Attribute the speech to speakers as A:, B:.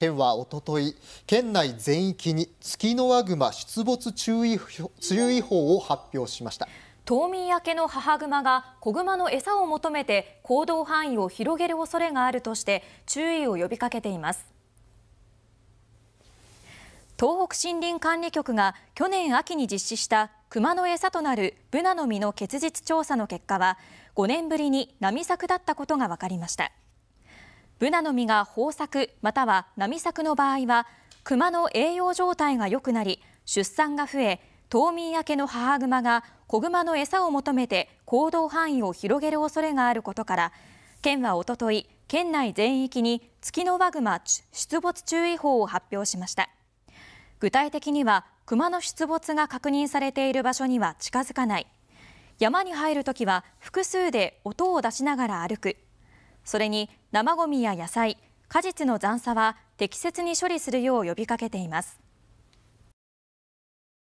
A: 県はおととい県内全域にツキノワグマ出没注意注意報を発表しました
B: 冬眠明けの母グマが子グマの餌を求めて行動範囲を広げる恐れがあるとして注意を呼びかけています東北森林管理局が去年秋に実施した熊の餌となるブナの実の結実調査の結果は5年ぶりに並作だったことが分かりましたブナの実が豊作または並作の場合は熊の栄養状態が良くなり出産が増え冬眠明けの母熊が子グマの餌を求めて行動範囲を広げる恐れがあることから県はおととい県内全域にツキノワグマ出没注意報を発表しました具体的には熊の出没が確認されている場所には近づかない山に入るときは複数で音を出しながら歩くそれに生ごみや野菜果実の残差は適切に処理するよう呼びかけています